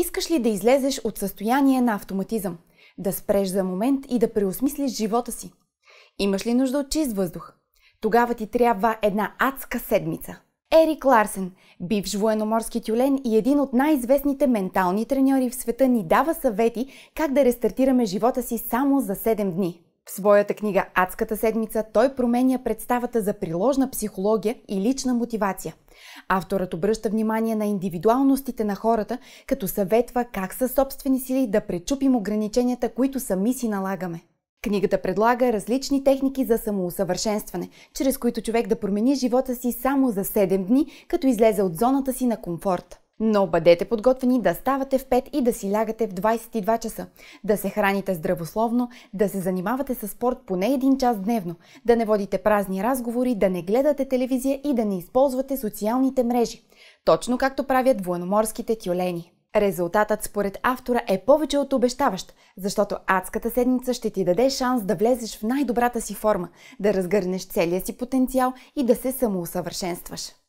Искаш ли да излезеш от състояние на автоматизъм? Да спреш за момент и да преосмислиш живота си? Имаш ли нужда от чист въздух? Тогава ти трябва една адска седмица. Ерик Ларсен, бивш военноморски тюлен и един от най-известните ментални треньори в света, ни дава съвети как да рестартираме живота си само за 7 дни. В своята книга Адската седмица той променя представата за приложна психология и лична мотивация. Авторът обръща внимание на индивидуалностите на хората, като съветва как със собствени сили да пречупим ограниченията, които сами си налагаме. Книгата предлага различни техники за самоусъвършенстване, чрез които човек да промени живота си само за 7 дни, като излезе от зоната си на комфорт. Но бъдете подготвени да ставате в 5 и да си лягате в 22 часа, да се храните здравословно, да се занимавате с спорт поне един час дневно, да не водите празни разговори, да не гледате телевизия и да не използвате социалните мрежи, точно както правят военноморските тюлени. Резултатът според автора е повече от обещаващ, защото адската седмица ще ти даде шанс да влезеш в най-добрата си форма, да разгърнеш целия си потенциал и да се самоусъвършенстваш.